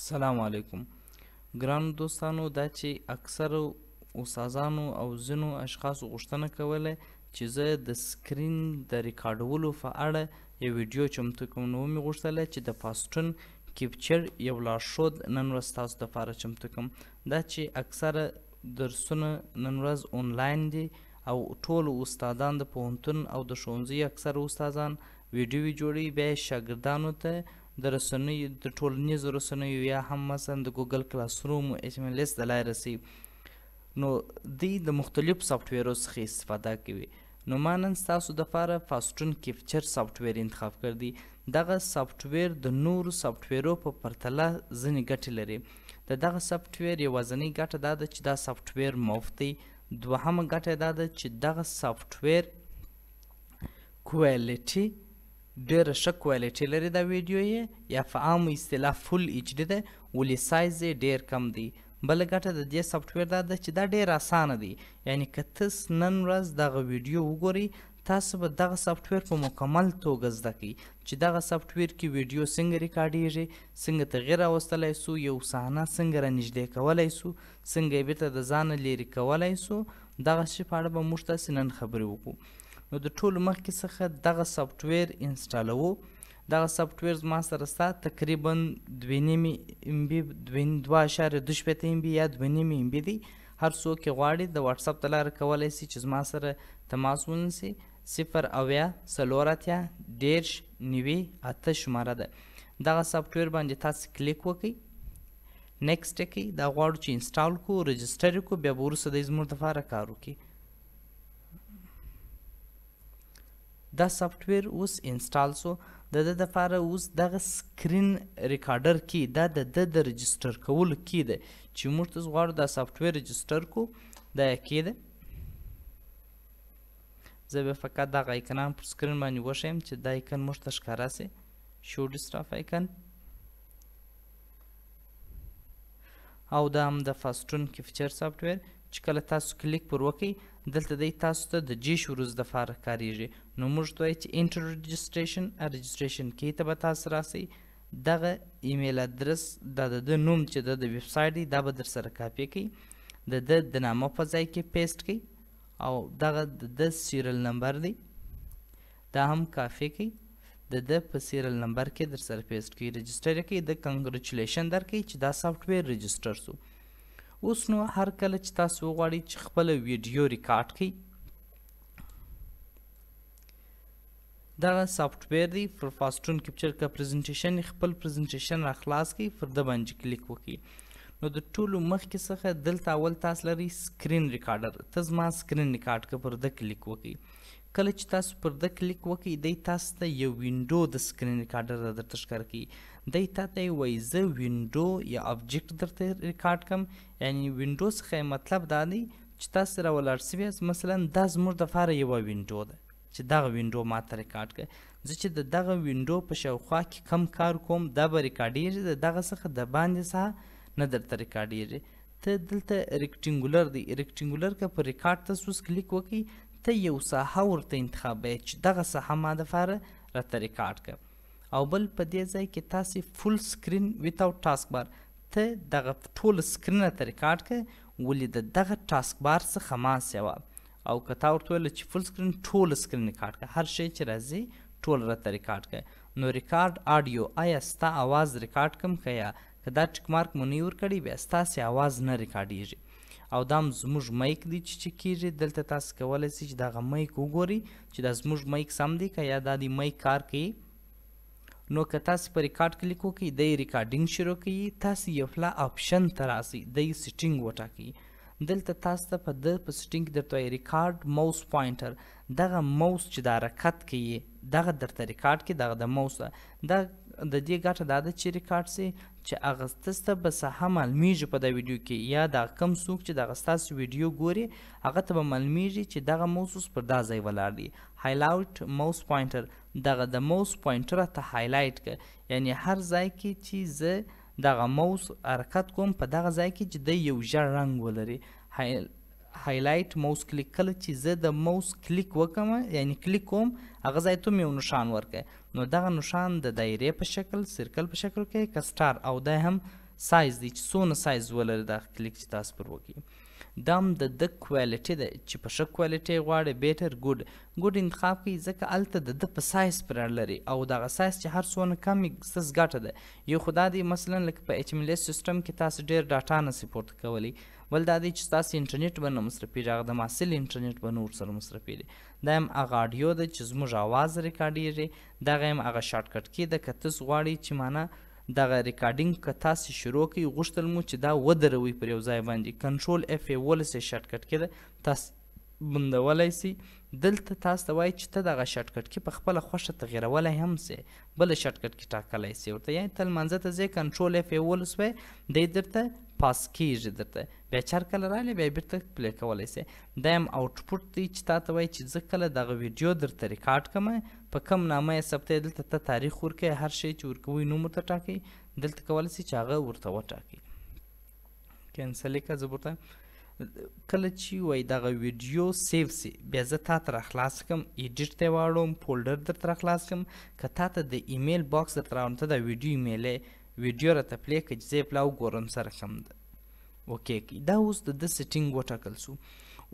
سلام علیکم ګران دوستانو دا چې اکثر استادانو او ځینو اشخاصو غوښتنه کوله چې زه د سکرین د ریکارډولو په اړه یو ویډیو چمتو کوم نو مې غوښتله چې د فاسټون کیپچر یو لارښود نن ورځ تاسو دپاره چمتو کوم دا چې اکثره درسونه نن ورځ آنلاین دي او ټول استادان د پوهنتون او د ښوونځي اکثر استادان ویډیوې جوړوي بیا یې شاګردانو ته د رسنیو د ټولنیزو رسنیو یا هم مثلا د ګوګل کلاس روم او ایچ ام ال اس د لارې رسي نو دوی د مختلف سافټویرو څخه استفاده کوي نو ما نن ستاسو دپاره فاسټون کیپچر سافټویر انتخاب کړ دی دغه سافټویر د نورو سافټویرو په پرتله ځینې ګټې لري د دغه سافټویر یوازینۍ ګټه دا ده چې دا سافټویر مفت دی دوهمه ګټه دا ده چې دغه سافټویر کوالټي ډیره ښه کوالټي لري دا ویډیو یې یا په عامو اصطلاح فل ایچ ډي ده ولې سایز یې ډیر کم دی بل ګټه د دې سافټویر دا ده چې دا ډیر اسانه دی یعنی که تاسو نن ورځ دغه ویډیو وګورئ تاسو به دغه سافټویر په مکمل توګه زده کړئ چې دغه سافټویر کې ویډیو څنګه ریکارډیږي څنګه تغیر راوستلی سو یو صحنه څنګه رانږدې کولی سو څنګه یې بیرته د ځانه لیرې کولی سو دغه شي په اړه به موږ تاسې نن خبرې وکړو نو د ټولو مخکې څخه دغه سافټویر انسټالوو دغه سافټویر زما سره ستا تقریبا دوه نیمې ام بي دوه اشاریه دوه شپېته ام بي یا دوه نیمې ام بي دی هر څوک یې غواړي د واټساپ د لارې کولی سي چې زما سره تماس ونیسي صفر اویا څلور اتیا دېرش نوي اته شماره ده دغه سافټویر باندې تاسو کلیک وکئ نیکسټ کې دا غواړو چې انسټال کو رجسټر کو بیا ورسره د زموږ لپاره کار وکړي دا سافټویر اوس انسټال سو د د لپاره اوس دغه سکرین ریکارډر کې دا د د رجستر کول کې ده چې موږ تاسو غواړو دا سافټویر رجستر کو دا کې ده زه به فقط دغه ایکنان پر سکرین باندې وښیم چې دا ایکن موږ ته ښکاره سي شو ډیسټاف ایکن او دا هم د فاستون کې فیچر سافټویر چې کله تاسو کلیک پر وکړئ دلته دی تاسو ته د جیش وروز د فار کاریږي نو موږ ته چې انټر رجسټریشن رجسټریشن کې ته به تاسو راسي دغه ایمیل ادرس د د نوم چې د ویب سټ دی دا به در سره کاپی کړئ د د د نامه په ځای کې پیسټ کړئ او دغه د سیریل نمبر دی دا هم کافی کړئ د د په سیریل نمبر کې در سره پیسټ کړئ رجسټر کې د کنګریچولیشن درکړئ چې دا سافټویر رجسټر سو اوس نو هر کله چې تاسو غواړئ چې خپل ویډیو ریکارډ کړئ دا سافټویر دی پر فاستون کیپچر کا پریزنټیشن خپل پریزنټیشن را خلاص کی پر د باندې کلیک وکي نو د ټولو مخکې څخه دلته اول تاسو لري سکرین ریکارډر ته زما سکرین ریکارډ کا پر د کلیک وکي کله چې تاسو پر د کلیک وکي دی تاسو ته یو وینډو د سکرین ریکارډر درته ښکار کی دی تا ته وای زه وینډو یا ابجیکټ درته ریکارډ کم یعنی وینډو څخه مطلب دا دی چې تاسو را ولر سوي مثلا 10 مر د فار یو وینډو ده چې دغه وینډو ما ته ریکارډ کړي زه چې د دغه وینډو په شاوخوا کې کم کار کوم دا به ریکارډېږي د دغه څخه د باندې څخه نه درته ریکارډېږي ته دلته ریکټینګولر دی ریکټینګولر که په ریکارډ تسوس کلیک وکړي ته یو ساحه ورته انتخابوي چې دغه ساحه ما دپاره راته ریکارډ کړه او بل په دې ځای کې تاسو فول سکرین ویت اوټ ټاسک بار ته دغه ټول سکرین ته ریکارډ کړئ ولې د دغه ټاسک بار څخه ما سیوا او که تا ورته ویل چې فل سکرین ټول سکرین ریکارډ کړه هر شی چې راځي ټول راته ریکارډ کړه نو ریکارډ آډیو آیا ستا اواز ریکارډ کم کیا که دا ټیک مارک مو نه ورکړي بیا ستاسې اواز نه ریکارډیږي او دا زموږ مایک دی چې چې کیږي دلته تاسو کولی سئ چې دغه مایک وګورئ چې دا زموږ مایک سم دی که یا دا د مایک کار کوي نو که تاسو په ریکارډ کلیک وکړئ دی ریکارډینګ شروع کوي تاسو یو فلا آپشن ته راسئ دی سیټینګ وټاکئ دلته تاسو ته په د په سټینګ درته ریکارډ موس پوینټر دغه موس چې دا حرکت کوي دغه درته ریکارډ کې دغه د موس د د دې ګټه دا ده چې ریکارډ سي چې اغستس ته به څه معلومیږي په دا ویډیو کې یا دا کم څوک چې دغه ستاسو ویډیو ګوري هغه ته به معلومیږي چې دغه موس اوس پر دا ځای ولاړ دی هایلایټ موس پوینټر دغه د موس پوینټر ته هایلایټ ک یعنی هر ځای کې چې زه دغه موس حرکت کوم په دغه ځای کې چې د یو ژړ رنگ ولري هایلایټ موس کلیک کله چې زه د موس کلیک وکم یعنی کلیک کوم هغه ځای ته یو نشان ورکړي نو دغه نشان د دایرې په شکل سرکل په شکل کې کسټار او دا هم سایز دی چې څونه سایز ولري دا کلیک چې تاسو پر وکړي دا هم د د کوالټي ده چې په ښه کوالټي غواړي بیټر ګوډ ګوډ انتخاب کوي ځکه هلته د ده په سایز پرړ لري او دغه سایز چې هر څونه کم یې سس ګټه ده یو خو دا دی مثلا لکه په اچ ام ال سیستم کې تاسو ډیر ډاټا نسئ پورته کولی بل دا دی چې تاسو انټرنیټ به نه مصرفېږي هغه د محصل انټرنیټ به نه ورسره مصرفېږي دا هم هغه آډیو ده چې زموږ اواز ریکارډېږي دغه هم هغه شارټکټ کې ده که تاسو غواړئ چې معنی دغه ریکارډینګ که تاسې شروع کړئ غوښتل مو چې دا ودروئ پر یو ځای باندې کنټرول اف یولس یې شارټ کټ کې ده تاسې بندولی سئ دلته تاسو ته وایي چې ته دغه شارټ کټ کې په خپله خوښه تغییرولی هم سې بله شارټ کټ کې ټاکلی سې ورته یعنې ته لمانځه ته ځې کنټرول اف یولس وایي دی درته پاس کیږي درته بیا چې هرکله راغلی بیا بیرته پلی کولی سې دا یم آوټپوټ دی چې تا ته وایي چې زه کله دغه ویډیو درته ریکارډ کړمه په کم نامه یې ثبتوئ دلته ته تاریخ ورکوئ هر شی چې ورکوئ نوم ورته ټاکئ دلته کولی سئ چې هغه ورته وټاکئ کینسل یې کړه زه ورته کله چې وایي دغه ویډیو سیو سي بیا زه تا ته راخلاص کړم ایډیټ ته یې واړوم فولډر درته راخلاص کړم که تا ته د ایمیل باکس درته راوړم ته دا ویډیو ایمیلې ویډیو راته پلی کړه چې زه یې پلا وګورم سره کړم اوکې دا اوس د ده سیټینګ وټاکل سو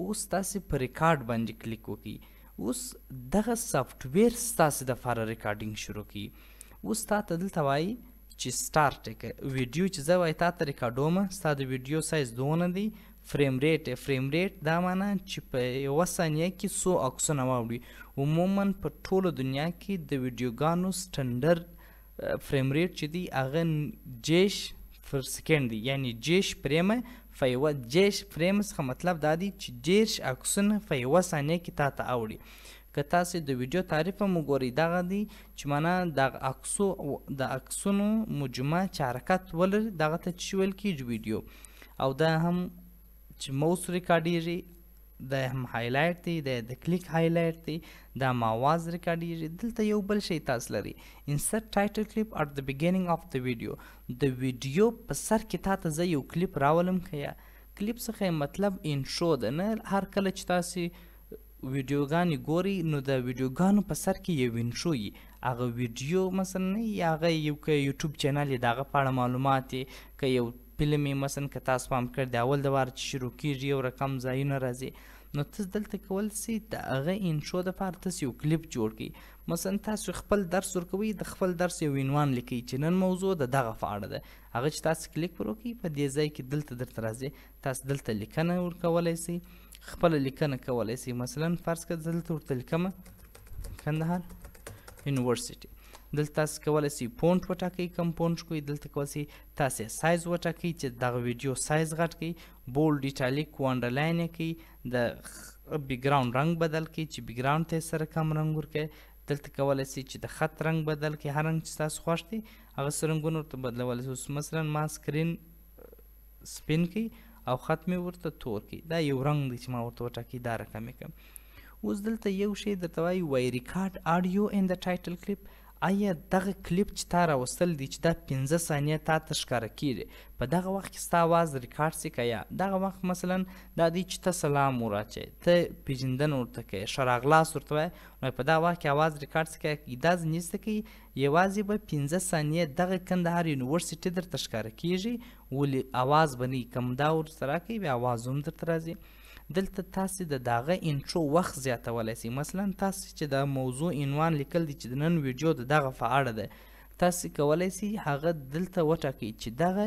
اوس تاسې په ریکارډ باندې کلیک وکړئ اوس دغه سافټویر ستاسو د فار ریکارډینګ شروع کی اوس تا ته دلته وای چې سٹارټ کې ویډیو چې زه وای تا ته ریکارډوم ستاسو د ویډیو سایز دونه دی فریم ریټ فریم ریټ دا معنی چې په یو ثانیه کې 100 عکسونه واوړي عموما په ټوله دنیا کې د ویډیوګانو سټنډرد فریم ریټ چې دی هغه جیش پر سیکنډ دی یعنی جیش پریمه په یو جیش فریم څخه مطلب دا دی چې جیش عکسونه په یو ثانیه کې تا ته اوړي که تاسو د ویډیو تعریف مو ګورئ دغه دی چې معنا د عکسو د عکسونو مجمع چې حرکت ولر دغه ته چول کیږي ویډیو او دا هم چې موس ریکارډیږي د هم هایلایټ دی د د کلیک هایلایټ دی دا ماواز ریکارډیږي دلته یو بل شی تاسو لري انسرټ ټایټل کلیپ ات د بیګینینګ اف د ویډیو د ویډیو په سر کې تاسو زه یو کلیپ راولم کیا کلیپ څه مطلب انټرو ده نه هر کله چې تاسو ویډیوګانې ګوري نو د ویډیوګانو په سر کې یو وینشو وي هغه ویډیو مثلا یا هغه یو که یوټیوب چینل یې د هغه په اړه معلومات که یو فلم یې مثلا که تاسو پام کړی د اول د واره چې شروع کیږي یو رقم ځایونه راځي نو تاسو دلته کول سي د هغه انشو دپاره تاسو یو کلیپ جوړ کړئ مثلا تاسو خپل درس ورکوئ د خپل درس یو عنوان لیکئ چې نن موضوع د دغه په اړه ده هغه چې تاسو کلیک پر وکړئ په دې ځای کې دلته درته راځي تاسو دلته لیکنه ورکولی سئ خپله لیکنه کولی سئ مثلا فرض کړه دلته ورته لیکمه کندهار یونیورسټي دلته تاسو کولی سئ فونټ وټاکئ کوم فونټ کوئ دلته کولی سئ تاسې سایز وټاکئ چې دغه ویډیو سایز غټ کړئ بولډ ایټالیک وانډرلاین یې کړئ د بیکګراوند رنګ بدل کړئ چې بیکګراوند ته سره کم رنګ ورکړئ دلته کولی سئ چې د خط رنګ بدل کړئ هر رنګ چې ستاسو خوښ دی هغه څه رنګونه ورته بدلولی سئ اوس مثلا ما سکرین سپین کړئ او خط مې ورته تور کړي دا یو رنګ دی چې ما ورته وټاکي دا رقم یې کړم اوس دلته یو شی درته وایي وایي ریکارډ آډیو ان د ټایټل کلیپ آیا دغه کلیپ چې تا راوستل دي چې دا 15 ثانیې تا ته ښکاره کیږي په دغه وخت کې ستا اواز ریکارډ سي که یا دغه وخت مثلا دا دی چې ته سلام وراچوي ته پیژندنه ورته کوې ښه راغلاست ورته وایي نو په دغه وخت کې اواز ریکارډ سي که دا ځینې زده کوي یوازې به 15 ثانیې دغه کندهار یونیورسټي درته ښکاره کیږي ولې اواز به نه کم دا ورسره کوي بیا اواز هم درته راځي دلته تاسو د داغه انټرو وخت زیاتولی سئ مثلا تاسو چې د موضوع عنوان لیکل دي چې د نن ویډیو د دغه په اړه ده تاسو کولی سئ هغه دلته وټاکئ چې دغه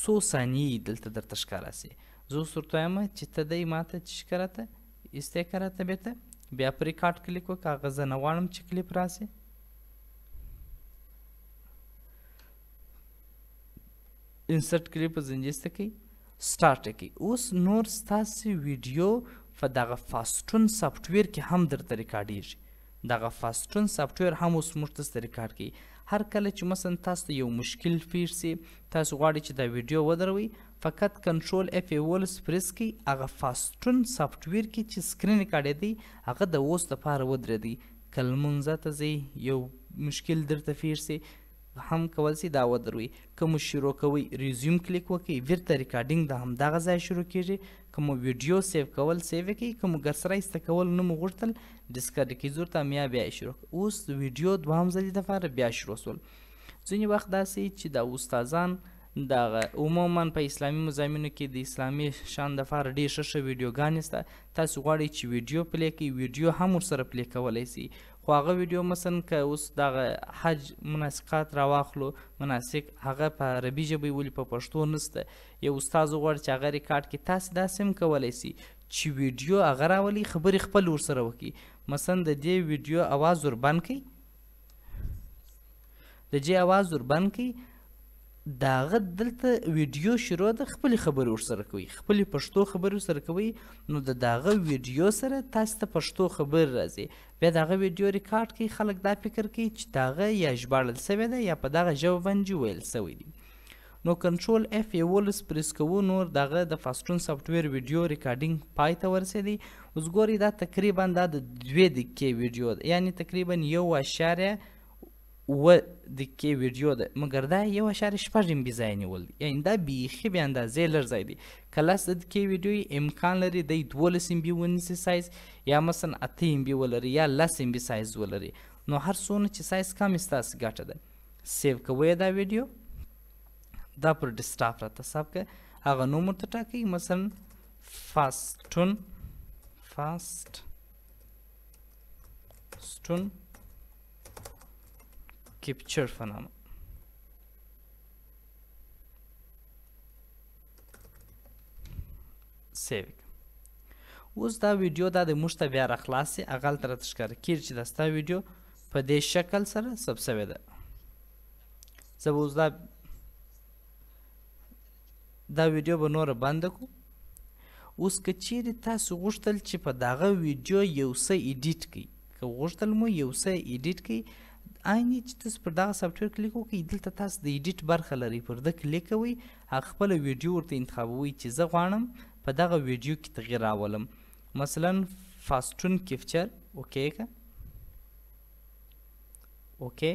څو ثانیې دلته درته ښکاره سي زه اوس ورته وایم چې ته دی ماته چې ښکاره ته ایستی کاره ته بیرته بیا په ریکارډ کلیک وکړه هغه زه نه غواړم چې کلیپ راسي انسرټ کلیپ زنجیسته کوي سٹارټ کی اوس نور ستاسو ویډیو په دغه فاستون سافټویر کې هم درته ریکارډیږي دغه فاستون سافټویر هم اوس موږ ته ریکارډ کوي هر کله چې مثلا تاسو یو مشکل پیښ سي تاسو غواړئ چې دا ویډیو ودروي فقط کنټرول اف 11 پرس کی هغه فاستون سافټویر کې چې سکرین ریکارډ دی هغه د اوس لپاره ودرې دی کلمونځ ته زی یو مشکل درته پیښ سي هم کول سي دا ودروي کوم شروع کوي ریزیوم کلیک وکي ورته ریکارډینګ د هم دغه ځای شروع کیږي کوم ویډیو سیو کول سیو کی کوم ګر سره است کول نو مغړتل ډیسکارډ کی زور ته میا بیا شروع اوس ویډیو دوام ځل د فار بیا شروع سول ځینې وخت دا سي چې د استادان دا عموما په اسلامي مزامینو کې د اسلامي شان د فار ډېر ښه ویډیوګانې سته تاسو غواړئ چې ویډیو پلی کړئ ویډیو هم ورسره پلی کولی سئ خو هغه ویډیو مثلا که اوس دغه حج مناسقات راواخلو مناسق هغه په عربي ژبه ولی په پښتو نسته یو استاد غواړي چې هغه ریکارډ کې تاسو داسې هم کولی سي چې ویډیو هغه راولي خبرې خپل ورسره وکړي مثلا د دې ویډیو اواز وربند کړي د دې اواز وربند کړي داغه دلته ویډیو شروع ده خپل خبرې ورسره کوي خپل پښتو خبرې سره کوي نو د داغه ویډیو سره تاسو ته پښتو خبر راځي بیا داغه ویډیو ریکارډ کوي خلک دا فکر کوي چې داغه یا ژباړل سوی ده یا په دغه ژبه باندې ویل سوی دی نو کنټرول اف یولس پریس کوو نور دغه د فاستون سافټویر ویډیو ریکارډینګ پای ته ورسېدی اوس ګوري دا تقریبا دا د دوې دقیقې ویډیو ده یعنی تقریبا یو اشاریه و دقیقې ویډیو ده مګر دا یو اشاره شپږ ام بي ځای نیول دي یعنی دا بیخي بې اندازې لږ ځای دی که لس دقیقې ویډیو یې امکان لري دی دولس ام بي ونیسي سایز یا مثلا اته ام بي ولري یا لس ام بي سایز ولري نو هر څونه چې سایز کم وي ستاسې ګټه ده سیو کوئ دا ویډیو دا پر ډسکټاپ راته ساب کړه هغه نوم ورته ټاکئ مثلا فاسټون فاست سټون capture phenomenon سیو اوس دا ویډیو دا د موږ ته بیا را خلاصې هغه هلته راته ښکاره کېږي چې دا ستا ویډیو په دې شکل سره سب سوې ده زه به اوس دا دا ویډیو به نوره بنده کړو اوس که چیرې تاسو غوښتل چې په دغه ویډیو یو څه ایډیټ کړئ که غوښتل مو یو څه ایډیټ کړئ آینی چې تاسو پر دغه سافټویر کلیک وکړئ دلته تاسو د ایډیټ برخه لرئ پر د کلیک کوئ هغه خپل ویډیو ورته انتخابوي چې زه غواړم په دغه ویډیو کې تغیر راولم مثلا فاستون کیپچر اوکی که اوکی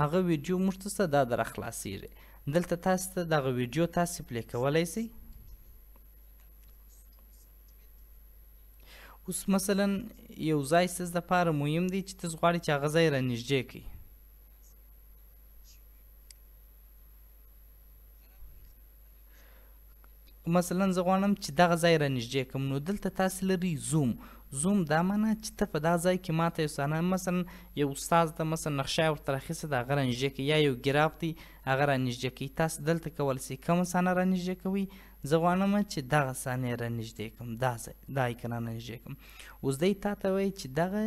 هغه ویډیو موږ ته دا در خلاصیږي دلته تاسو ته دغه ویډیو تاسو پلی کولای سئ اوس مثلا یو ځای ستاسو دپاره مهم دی چې تاسو غواړئ چې هغه ځای رانږدې کړئ مثلا زه غواړم چې دغه ځای رانږدې کړم نو دلته تاسې لري زوم زوم دا معنی چې ته په دا ځای کې ماته یو صحنه مثلا یو استاذ ته مثلا نقشه ورته راخیسته د هغه رانږدې یا یو ګراف دی هغه را نږدې کوي تاسو دلته کول سي کوم صحنه را نږدې کوي زه غواړم چې دغه صحنې را نږدې کوم دا دا ایکن را نږدې کوم اوس دی تا ته وایي چې دغه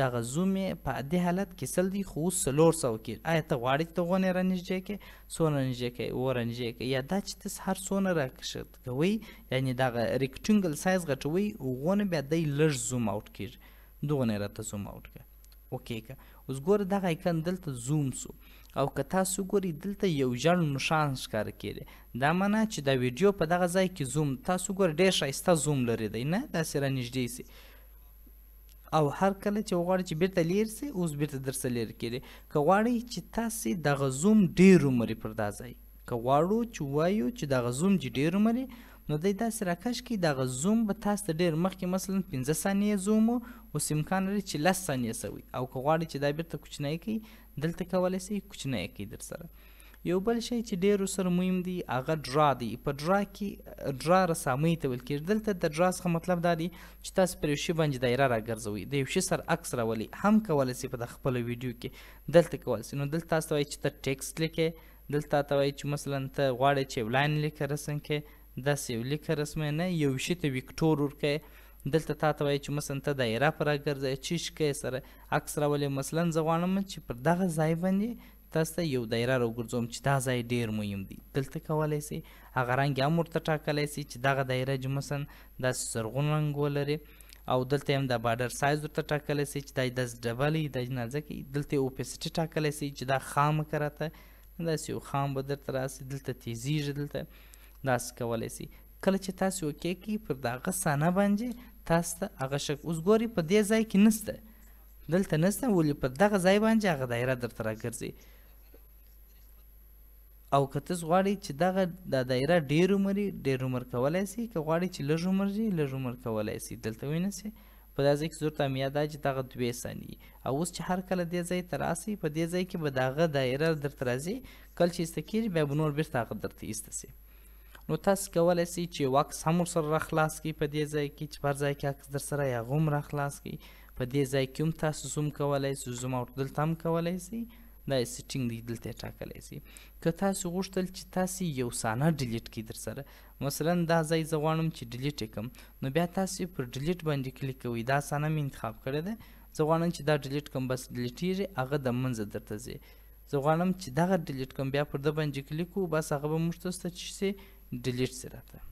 دغه زوم یې په دې حالت کې سل دی خو اوس څلور سوه کې آیا ته غواړې چې ته غونې را نږدې کړې څونه نږدې کړې و را نږدې کړې یا دا چې تاسو هر څونه را کښت کوئ یعنی دغه ریکټنګل سایز غټوئ غونه بیا دی لږ زوم اوټ کېږي دغونه راته زوم اوټ کړه اوکې که اوس ګوره دغه ایکن دلته زوم سو او که تاسو ګوري دلته یو ژړ نشان ښکاره کړي دا معنا چې دا ویډیو په دغه ځای کې زوم تاسو ګوري ډېر ښایسته زوم لري دی نه داسې رانږدې سي او هر کله چې غواړئ چې بیرته لیر سي اوس بیرته درسه لیر کړي که غواړئ چې تاسې دغه زوم ډېر عمرې پر دا ځای که غواړو چې وایو چې دغه زوم چې ډېر عمرې نو دی داسې راکش کې دغه زوم به تاسو ته ډېر مخکې مثلا 15 ثانیې زوم اوس امکان لري چې 10 ثانیې سوي او که غواړئ چې دا بیرته کوچنی کړئ دلته کولای سي کوچنی کې در سره یو بل شی چې ډیر سره مهم دی هغه ډرا دی په ډرا کې ډرا رسامۍ ته ویل کېږي دلته د ډرا څخه مطلب دا دی چې تاسو پر یو شی باندې دایره راګرځوي د یو شي سر عکس راولي هم کولای سي په خپل ویډیو کې دلته کولای سي نو دلته تاسو ته چې ته ټیکست لیکې دلته ته وایي چې مثلا ته غواړې چې یو لاین لیکه رسم کې داسې یو لیکه رسمه نه یو شي ته ویکټور ورکوې دلته تا ته وایي چې مثلا ته دایره پر راګرځې چې شکې سره عکس راولې مثلا زه غواړم چې پر دغه ځای باندې تاسو ته یو دایره راګرځوم چې دا ځای ډیر مهم دی دلته کولای سي هغه رنګ هم ورته ټاکلی سي چې دغه دایره چې مثلا داسې زرغون رنګ ولري او دلته هم د بارډر سایز ورته ټاکلی سي چې دا داسې ډبلې د نازکې دلته اوپیسټي ټاکلی سي چې دا خام کراته داسې یو خام به درته راسي دلته تیزیږي دلته داسې کولی سي کله چې تاسو اوکې کی پر دغه صحنه باندې تاسو ته هغه شک اوس ګوري په دې ځای کې نسته دلته نسته ولې په دغه ځای باندې هغه دایره درته راګرځي او کته غواړي چې دغه د دایره ډیر عمر ډیر عمر کولای شي که غواړي چې لږ عمر شي لږ عمر کولای شي دلته وینئ سي په دا ځای کې زور ته میاده چې دغه دوې ثانیې او اوس چې هر کله دې ځای ته راسي په دې ځای کې به دغه دایره درته راځي کله چې ایسته کیږي بیا به نور بیرته هغه درته ایسته سي نو تاسو کولی سئ چې واکس هم ورسره راخلاص کړئ په دې ځای کې چې په هر ځای کې عکس درسره یا هغه هم راخلاص کړئ په دې ځای کې هم تاسو زوم کولی سئ زوم او دلته هم کولی سئ دا سټینګ دی دلته ټاکلی سي که تاسو غوښتل چې تاسو یو سانه ډیلیټ کړئ در سره مثلا دا ځای زه غواړم چې ډیلیټ یې کړم نو بیا تاسو پر ډیلیټ باندې کلیک کوئ دا سانه مې انتخاب کړې ده زه غواړم چې دا ډیلیټ کړم بس ډیلیټیږي هغه د منځه درته ځي زه غواړم چې دغه ډیلیټ کړم بیا پر ده باندې کلیک کوو بس هغه به موږ ته څه डिलीट से राहता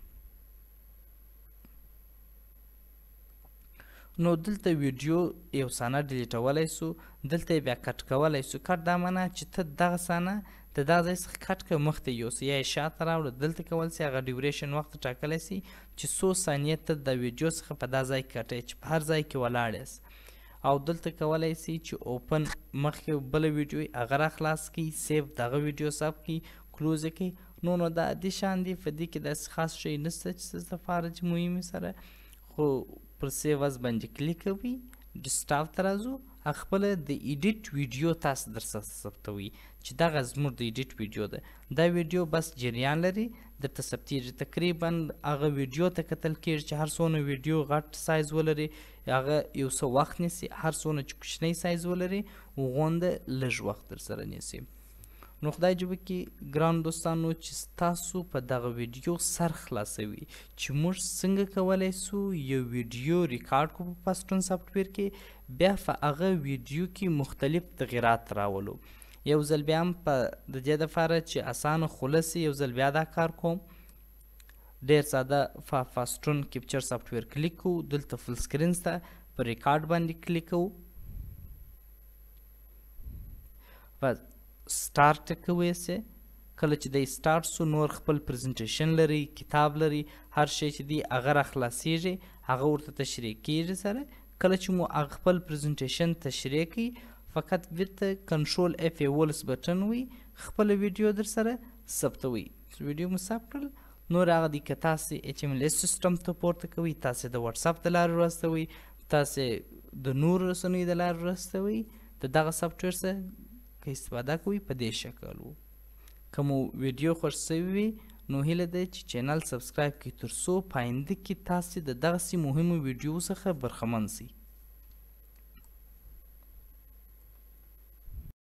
نو دلته ویډیو یو صحنه ډیلیټولی سو دلته یې بیا کټ کولی سو کټ دا معنا چې ته دغه صحنه د دا ځای څخه کټ کړه مخته یوسي یا یې شاته راوړه دلته کول سي هغه ډیوریشن وخت ټاکلی سي چې څو ثانیې ته د ویډیو څخه په دا ځای کټی چې په هر ځای کې ولاړ یاست او دلته کولی سي چې اوپن مخکې بله ویډیو هغه را خلاص کړي سیف دغه ویډیو ساب کړي کلوز یې کړي نو نو دا دي شان دي په دې کې داسې خاص شی نشته چې ستاسو لپاره چې مهمې سره خو پر سیوز باندې کلیک کوئ ډسکټاپ ته راځو خپل د ایډیټ ویډیو تاسو در سره ثبتوي چې دا زموږ د ایډیټ ویډیو ده دا ویډیو بس جریان لري د تصپتیږي تقریبا هغه ویډیو ته کتل کېږي چې هر څونه ویډیو غټ سایز ولري هغه یو څه وخت نیسي هر څونه چې کوچنی سایز ولري غونده لږ وخت در سره نیسي نو خدای جوړ کې ګران دوستانو چې تاسو په دغه ویډیو سر خلاصوي چې موږ څنګه کولای سو یو ویډیو ریکارډ کو په پاستون سافټ ویر کې بیا په هغه ویډیو کې مختلف تغیرات راولو یو ځل بیا هم په د دې لپاره چې اسانه خلاصي یو ځل بیا دا کار کوم ډیر ساده فا فاستون کیپچر سافټ ویر کلیک کو دلته فل سکرین ته په ریکارډ باندې کلیک کو بس سٹارټ کوي سه کله چې د سٹارټ سو نور خپل پریزنټیشن لري کتاب لري هر شی چې دی هغه خلاصيږي هغه ورته تشریح کیږي سره کله چې مو خپل پریزنټیشن تشریح کی فقط ویت کنټرول اف 11 بٹن وي خپل ویډیو در سره ثبتوي ویډیو مو ثبت کړل نور هغه دی که تاسو اچ ام ال سیستم ته پورته کوي تاسو د واتس اپ د لارې راستوي تاسو د نور رسنۍ د لارې راستوي د دغه سافټویر سره که استفاده کوئ په دې شکل وو که مو ویډیو خوښ شوی وي نو هیله ده چې چینل سبسکرایب کړئ ترڅو پاینده کې تاسې د دغسې مهمو ویډیو څخه برخمن سئ